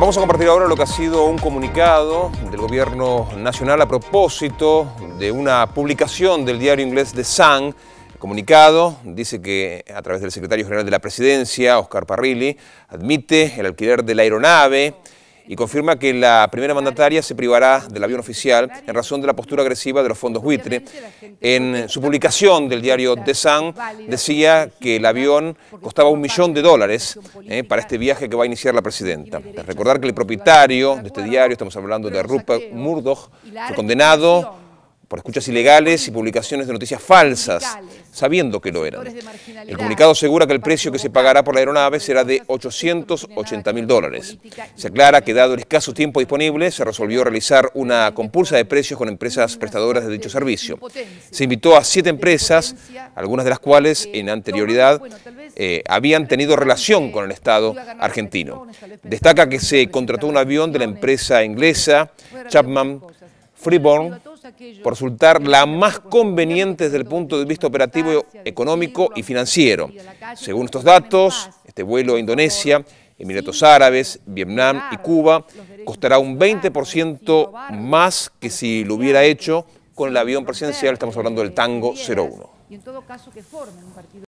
Vamos a compartir ahora lo que ha sido un comunicado del Gobierno Nacional a propósito de una publicación del diario inglés The Sun. El comunicado dice que a través del secretario general de la presidencia, Oscar Parrilli, admite el alquiler de la aeronave y confirma que la primera mandataria se privará del avión oficial en razón de la postura agresiva de los fondos buitre. En su publicación del diario The Sun decía que el avión costaba un millón de dólares eh, para este viaje que va a iniciar la presidenta. Recordar que el propietario de este diario, estamos hablando de Rupert Murdoch, fue condenado por escuchas ilegales y publicaciones de noticias falsas, sabiendo que lo eran. El comunicado asegura que el precio que se pagará por la aeronave será de 880 mil dólares. Se aclara que dado el escaso tiempo disponible, se resolvió realizar una compulsa de precios con empresas prestadoras de dicho servicio. Se invitó a siete empresas, algunas de las cuales en anterioridad eh, habían tenido relación con el Estado argentino. Destaca que se contrató un avión de la empresa inglesa Chapman Freeborn, por resultar la más conveniente desde el punto de vista operativo, económico y financiero. Según estos datos, este vuelo a Indonesia, Emiratos Árabes, Vietnam y Cuba costará un 20% más que si lo hubiera hecho con el avión presidencial, estamos hablando del Tango 01.